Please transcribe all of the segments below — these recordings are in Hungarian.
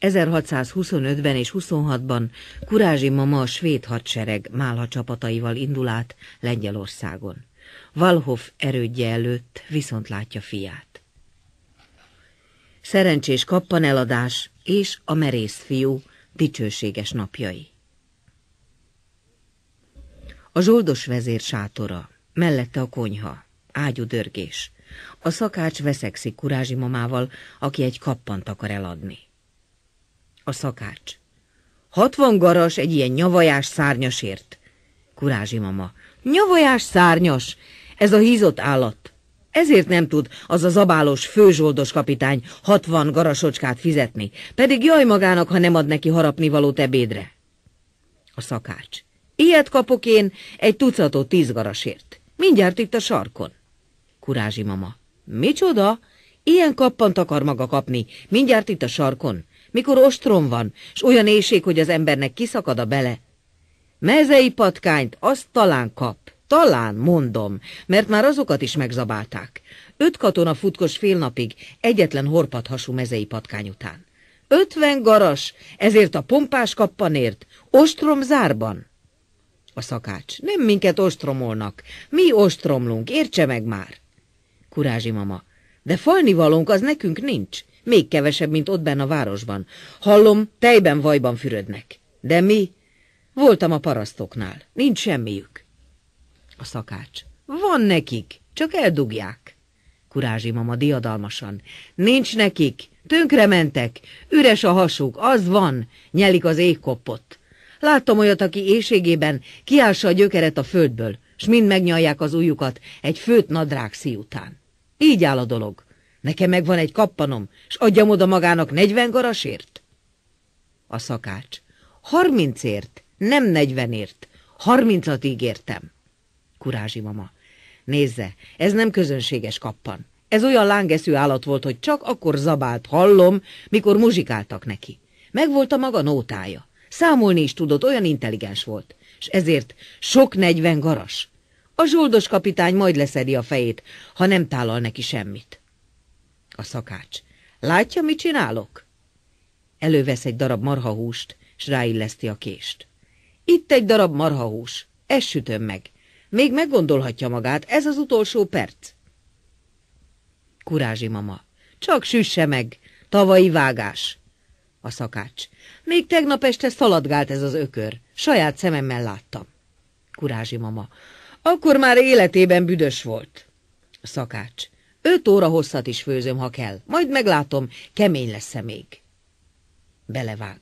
1625-ben és 26-ban Kurázsi mama a svéd hadsereg málha csapataival indul át Lengyelországon. Valhoff erődje előtt viszont látja fiát. Szerencsés kappan eladás és a merész fiú dicsőséges napjai. A zsoldos vezér sátora, mellette a konyha, ágyú dörgés. A szakács veszekszik kurázsi mamával, aki egy kappant akar eladni a szakács. Hatvan garas egy ilyen nyavajás szárnyasért. Kurázsi mama. Nyavajás szárnyas! Ez a hízott állat. Ezért nem tud az a zabálos főzsoldos kapitány hatvan garasocskát fizetni, pedig jaj magának, ha nem ad neki harapnivalót ebédre. A szakács. Ilyet kapok én egy tucatot tíz garasért. Mindjárt itt a sarkon. Kurázsi mama. Micsoda? Ilyen kappant akar maga kapni, mindjárt itt a sarkon. Mikor ostrom van, s olyan éjség, hogy az embernek kiszakad a bele. Mezei patkányt azt talán kap, talán mondom, mert már azokat is megzabálták. Öt katona futkos fél napig egyetlen horpadhasú mezei patkány után. Ötven garas, ezért a pompás kappanért, ostrom zárban. A szakács, nem minket ostromolnak, mi ostromlunk, értse meg már. Kurázsi mama, de falnivalónk az nekünk nincs. Még kevesebb, mint ott benne a városban. Hallom, tejben vajban fürödnek. De mi? Voltam a parasztoknál. Nincs semmiük. A szakács. Van nekik, csak eldugják. Kurázsi mama diadalmasan. Nincs nekik, tönkre mentek, üres a hasuk, az van, nyelik az égkoppot. Láttam olyat, aki éjségében kiássa a gyökeret a földből, s mind megnyalják az ujjukat egy főt nadrág után. Így áll a dolog. Nekem meg van egy kappanom, és adjam oda magának negyven garasért? A szakács. Harmincért, nem negyvenért. Harmincat ígértem. Kurázsi mama. Nézze, ez nem közönséges kappan. Ez olyan lángeszű állat volt, hogy csak akkor zabált hallom, mikor muzsikáltak neki. Megvolt a maga nótája. Számolni is tudott, olyan intelligens volt. És ezért sok negyven garas. A zsoldos kapitány majd leszedi a fejét, ha nem tálal neki semmit a szakács. Látja, mit csinálok? Elővesz egy darab marhahúst, s ráilleszti a kést. Itt egy darab marhahús, ezt sütöm meg. Még meggondolhatja magát, ez az utolsó perc. Kurázsi mama, csak süsse meg, tavai vágás. A szakács, még tegnap este szaladgált ez az ökör, saját szememmel láttam. Kurázsi mama, akkor már életében büdös volt. A szakács, Öt óra hosszat is főzöm, ha kell. Majd meglátom, kemény lesz-e még. Belevág.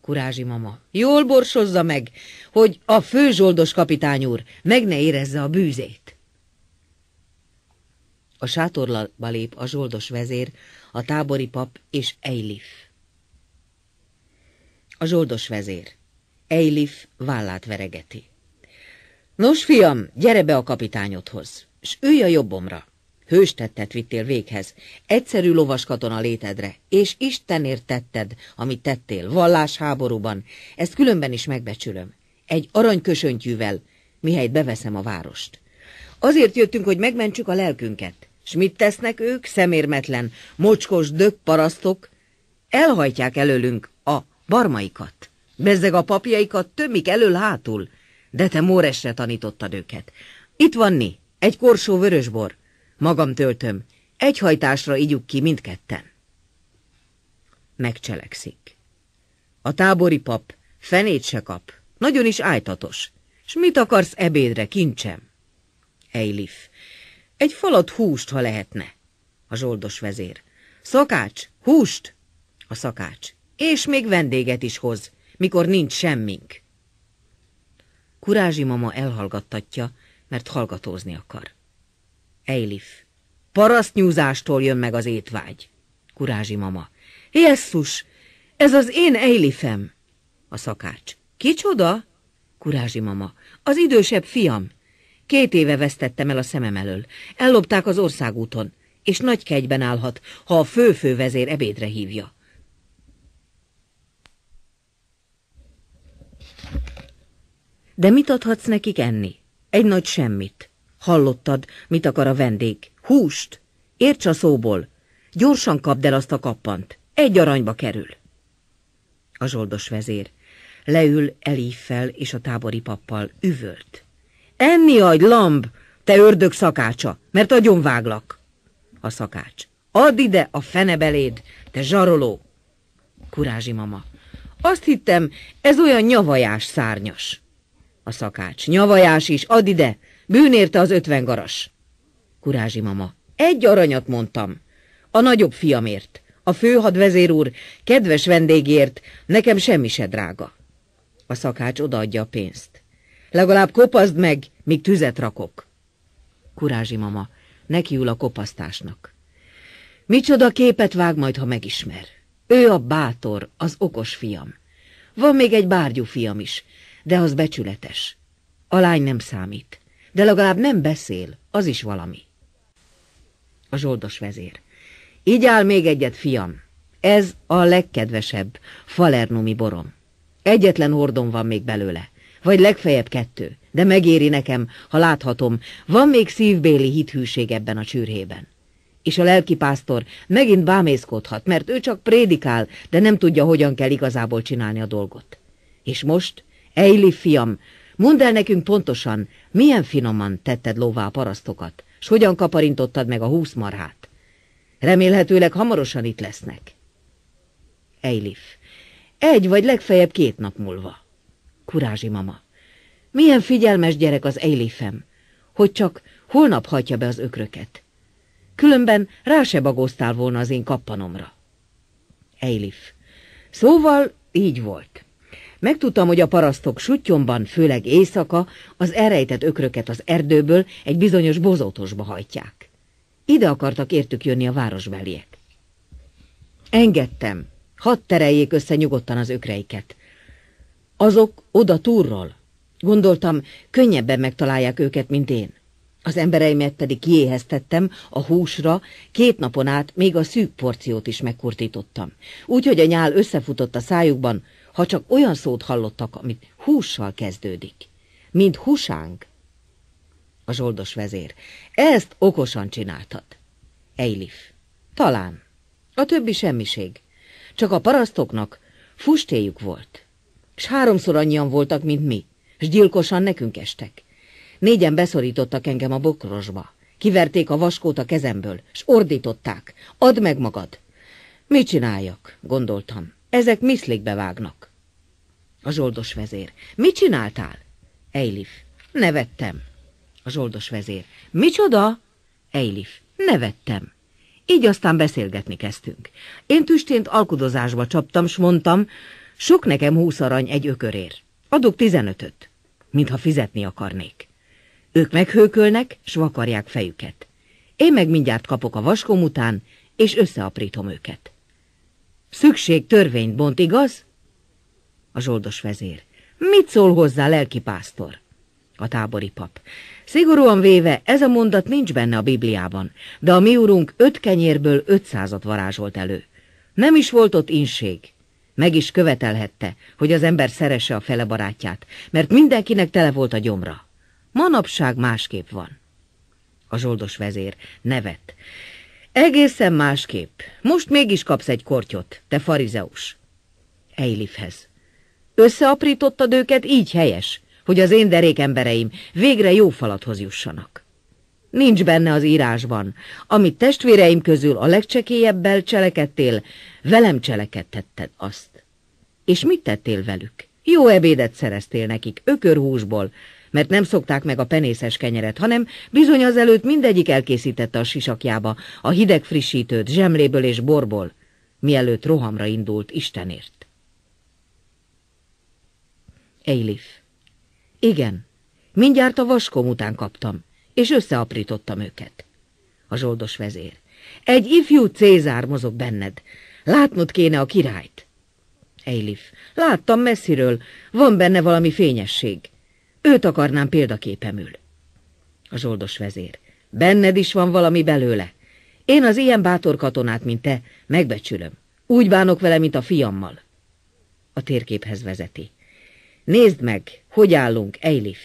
Kurázsi mama, jól borsozza meg, hogy a főzsoldos kapitány úr meg ne érezze a bűzét. A sátorlalba lép a zsoldos vezér, a tábori pap és Eilif. A zsoldos vezér. Eilif vállát veregeti. Nos, fiam, gyere be a kapitányodhoz, s ülj a jobbomra hőstettet vittél véghez, egyszerű lovas katona létedre, és Istenért tetted, amit tettél, vallásháborúban, ezt különben is megbecsülöm, egy aranyköszöntjűvel mihelyt beveszem a várost. Azért jöttünk, hogy megmentsük a lelkünket, s mit tesznek ők, szemérmetlen, mocskos dög parasztok? Elhajtják előlünk a barmaikat, bezzeg a papjaikat tömik elől-hátul, de te Móresre tanítottad őket. Itt van Ni, egy korsó vörösbor, Magam töltöm. Egy hajtásra igyuk ki mindketten. Megcselekszik. A tábori pap fenét se kap. Nagyon is ájtatos. S mit akarsz ebédre, kincsem? Eilif. Egy falat húst, ha lehetne. A zsoldos vezér. Szakács, húst! A szakács. És még vendéget is hoz, mikor nincs semmink. Kurázsi mama elhallgattatja, mert hallgatózni akar. Eilif. Parasztnyúzástól jön meg az étvágy. Kurázsi mama. Jesszus, ez az én Eilifem. A szakács. Kicsoda? Kurázsi mama. Az idősebb fiam. Két éve vesztettem el a szemem elől. Ellopták az országúton, és nagy kegyben állhat, ha a fő-fő vezér ebédre hívja. De mit adhatsz nekik enni? Egy nagy semmit. Hallottad, mit akar a vendég? Húst! Érts a szóból! Gyorsan kapd el azt a kappant! Egy aranyba kerül! A zsoldos vezér leül Elíffel és a tábori pappal üvölt. Enni agy, lamb, te ördög szakácsa, mert váglak! A szakács. Add ide a fenebeléd, te zsaroló! Kurázsi mama. Azt hittem, ez olyan nyavajás szárnyas. A szakács. Nyavajás is, add ide! Bűnérte az ötven garas. Kurázsi mama. Egy aranyat mondtam. A nagyobb fiamért. A főhadvezér úr, kedves vendégért, nekem semmi se drága. A szakács odaadja a pénzt. Legalább kopaszd meg, míg tüzet rakok. Kurázsi mama. Nekiül a kopasztásnak. Micsoda képet vág majd, ha megismer. Ő a bátor, az okos fiam. Van még egy bárgyú fiam is, de az becsületes. A lány nem számít. De legalább nem beszél, az is valami. A zsoldos vezér. Így áll még egyet, fiam. Ez a legkedvesebb, falernumi borom. Egyetlen hordom van még belőle, vagy legfeljebb kettő, de megéri nekem, ha láthatom, van még szívbéli hithűség ebben a csürhében. És a lelkipásztor megint bámészkodhat, mert ő csak prédikál, de nem tudja, hogyan kell igazából csinálni a dolgot. És most, Eili fiam, Mondd el nekünk pontosan, milyen finoman tetted lóvá a parasztokat, s hogyan kaparintottad meg a húsz marhát. Remélhetőleg hamarosan itt lesznek. Eilif. Egy vagy legfeljebb két nap múlva. Kurázsi mama. Milyen figyelmes gyerek az Eilifem, hogy csak holnap hagyja be az ökröket. Különben rá se bagóztál volna az én kappanomra. Eilif. Szóval így volt. Megtudtam, hogy a parasztok sutyomban, főleg éjszaka, az elrejtett ökröket az erdőből egy bizonyos bozótosba hajtják. Ide akartak értük jönni a városbeliek. Engedtem, hadd tereljék össze nyugodtan az ökreiket. Azok oda túrról. Gondoltam, könnyebben megtalálják őket, mint én. Az embereimet pedig kiéheztettem a húsra, két napon át még a szűk porciót is megkurtítottam. Úgyhogy a nyál összefutott a szájukban, ha csak olyan szót hallottak, amit hússal kezdődik, mint húsánk. A zsoldos vezér, ezt okosan csináltad. Eilif, talán. A többi semmiség. Csak a parasztoknak fustéjuk volt. S háromszor annyian voltak, mint mi, s gyilkosan nekünk estek. Négyen beszorítottak engem a bokrosba. Kiverték a vaskót a kezemből, s ordították. Add meg magad! Mit csináljak? gondoltam. Ezek miszlikbe vágnak. A zsoldos vezér. Mit csináltál? Eilif. Nevettem. A zsoldos vezér. Micsoda? Eilif. Nevettem. Így aztán beszélgetni kezdtünk. Én tüstént alkudozásba csaptam, s mondtam, sok nekem húsz arany egy ökörér. Adok tizenötöt, mintha fizetni akarnék. Ők meghőkölnek, s vakarják fejüket. Én meg mindjárt kapok a vaskom után, és összeaprítom őket. Szükség törvényt bont, igaz? A zsoldos vezér. Mit szól hozzá, pásztor? A tábori pap. Szigorúan véve ez a mondat nincs benne a Bibliában, de a mi urunk öt kenyérből ötszázat varázsolt elő. Nem is volt ott inség. Meg is követelhette, hogy az ember szeresse a fele barátját, mert mindenkinek tele volt a gyomra. Manapság másképp van. A zsoldos vezér nevet. Egészen másképp. Most mégis kapsz egy kortyot, te farizeus. Eilifhez. Összeaprítottad őket, így helyes, hogy az én derék embereim végre jó falathoz jussanak. Nincs benne az írásban, amit testvéreim közül a legcsekélyebbel cselekedtél, velem cselekedtetted azt. És mit tettél velük? Jó ebédet szereztél nekik, ökörhúsból, mert nem szokták meg a penészes kenyeret, hanem bizony azelőtt mindegyik elkészítette a sisakjába a hideg frissítőt zsemléből és borból, mielőtt rohamra indult Istenért. Eilif. Igen, mindjárt a vaskom után kaptam, és összeaprítottam őket. A zsoldos vezér. Egy ifjú Cézár mozog benned. Látnod kéne a királyt. Eilif. Láttam messziről, van benne valami fényesség. Őt akarnám példaképemül. A zsoldos vezér. Benned is van valami belőle. Én az ilyen bátor katonát, mint te, megbecsülöm. Úgy bánok vele, mint a fiammal. A térképhez vezeti. Nézd meg, hogy állunk, Eilif!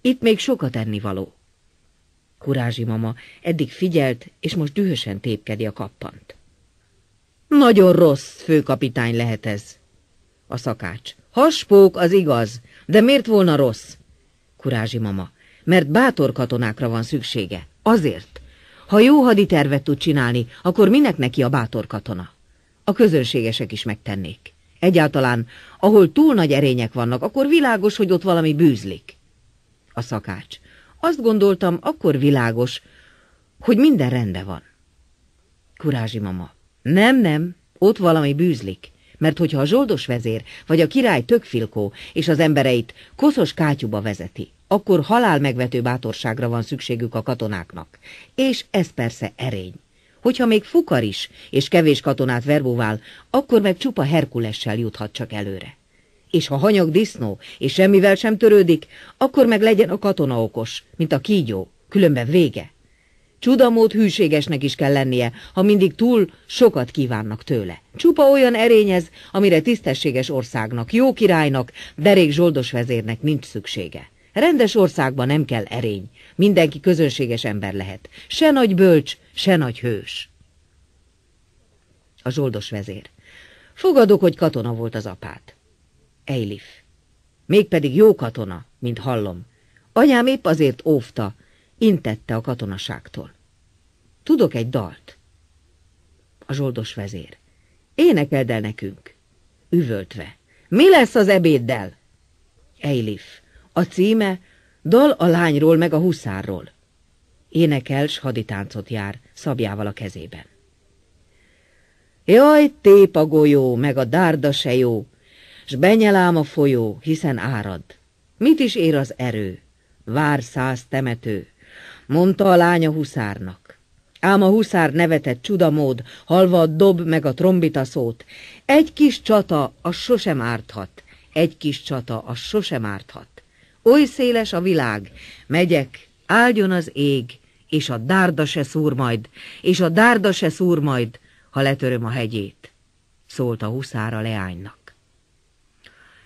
Itt még sokat ennivaló. Kurázsi mama eddig figyelt, és most dühösen tépkedi a kappant. Nagyon rossz főkapitány lehet ez. A szakács. Haspók az igaz, de miért volna rossz? Kurázsi mama. Mert bátor katonákra van szüksége. Azért. Ha jó haditervet tud csinálni, akkor minek neki a bátor katona? A közönségesek is megtennék. Egyáltalán, ahol túl nagy erények vannak, akkor világos, hogy ott valami bűzlik. A szakács. Azt gondoltam, akkor világos, hogy minden rendben van. Kurázsi mama. Nem, nem, ott valami bűzlik. Mert hogyha a zsoldos vezér, vagy a király tökfilkó és az embereit koszos kátyuba vezeti, akkor halál megvető bátorságra van szükségük a katonáknak. És ez persze erény. Hogyha még fukar is, és kevés katonát verbóvál, akkor meg csupa Herkulessel juthat csak előre. És ha hanyag disznó, és semmivel sem törődik, akkor meg legyen a katona okos, mint a kígyó, különben vége. Csudamód hűségesnek is kell lennie, ha mindig túl sokat kívánnak tőle. Csupa olyan erényez, amire tisztességes országnak, jó királynak, derék zsoldos vezérnek nincs szüksége. Rendes országban nem kell erény, mindenki közönséges ember lehet. Se nagy bölcs, se nagy hős. A zsoldos vezér. Fogadok, hogy katona volt az apát. Eilif. Mégpedig jó katona, mint hallom. Anyám épp azért óvta, intette a katonaságtól. Tudok egy dalt. A zsoldos vezér. Énekeld el nekünk. Üvöltve. Mi lesz az ebéddel? Eilif. A címe Dal a lányról meg a huszárról énekel, s haditáncot jár, szabjával a kezében. Jaj, tép a golyó, meg a dárda se jó, s benyelám a folyó, hiszen árad. Mit is ér az erő? Vár száz temető, mondta a lánya huszárnak. Ám a huszár nevetett csudamód, halva a dob meg a trombita szót. Egy kis csata, az sosem árthat, egy kis csata, az sosem árthat. Oly széles a világ, megyek, áldjon az ég, és a dárda se szúr majd, és a dárda se szúr majd, ha letöröm a hegyét, szólt a huszára leánynak.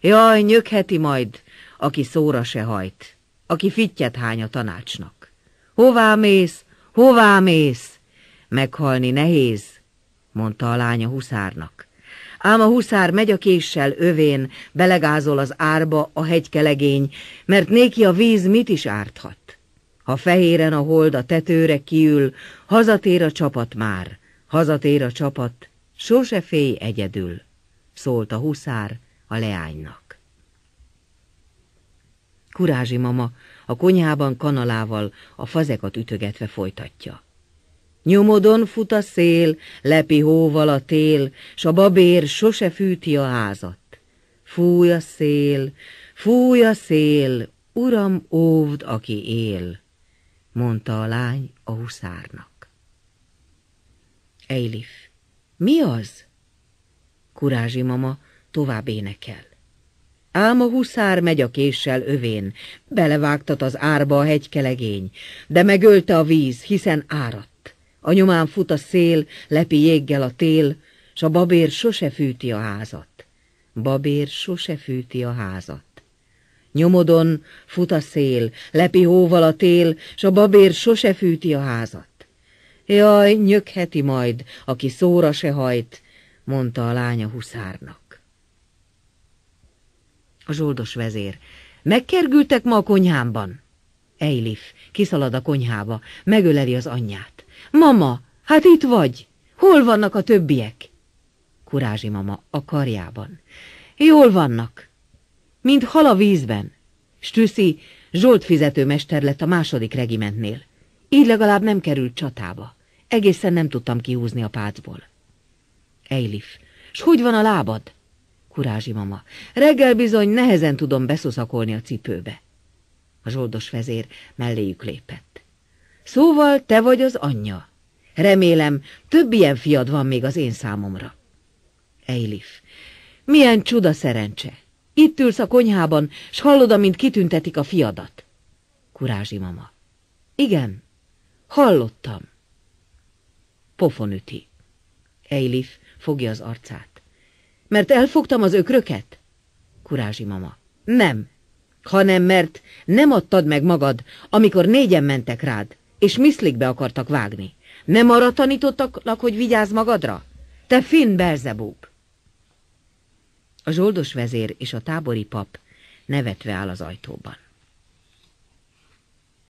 Jaj, nyögheti majd, aki szóra se hajt, aki fittyet hány a tanácsnak. Hová mész, hová mész? Meghalni nehéz, mondta a lánya huszárnak. Ám a huszár megy a késsel övén, belegázol az árba a hegykelegény, mert néki a víz mit is árthat. Ha fehéren a hold a tetőre kiül, hazatér a csapat már, hazatér a csapat, sose félj egyedül, szólt a huszár a leánynak. Kurázsi mama a konyhában kanalával a fazekat ütögetve folytatja. Nyomodon fut a szél, lepi hóval a tél, s a babér sose fűti a házat. Fúj a szél, fúj a szél, uram óvd, aki él mondta a lány a huszárnak. Eilif, mi az? Kurázsi mama tovább énekel. Ám a huszár megy a késsel övén, belevágtat az árba a hegykelegény, de megölte a víz, hiszen áradt. A nyomán fut a szél, lepi jéggel a tél, s a babér sose fűti a házat. Babér sose fűti a házat. Nyomodon fut a szél, lepi hóval a tél, s a babér sose fűti a házat. Jaj, nyögheti majd, aki szóra se hajt, mondta a lánya huszárnak. A zsoldos vezér. Megkergültek ma a konyhámban? Eilif kiszalad a konyhába, megöleli az anyját. Mama, hát itt vagy! Hol vannak a többiek? Kurázsi mama a karjában. Jól vannak, mint hal a vízben. Stüssi Zsolt fizetőmester lett a második regimentnél. Így legalább nem került csatába. Egészen nem tudtam kihúzni a pácból. Eilif, s hogy van a lábad? Kurázsi mama, reggel bizony nehezen tudom beszuszakolni a cipőbe. A zsoldos vezér melléjük lépett. Szóval te vagy az anyja. Remélem, több ilyen fiad van még az én számomra. Eilif, milyen csuda szerencse! Itt ülsz a konyhában, s hallod, amint kitüntetik a fiadat. Kurázsi mama. Igen, hallottam. Pofon üti. Eilif fogja az arcát. Mert elfogtam az ökröket? Kurázsi mama. Nem, hanem mert nem adtad meg magad, amikor négyen mentek rád, és miszlikbe akartak vágni. Nem arra tanítottak, hogy vigyázz magadra? Te finn Belzebub! A zsoldos vezér és a tábori pap nevetve áll az ajtóban.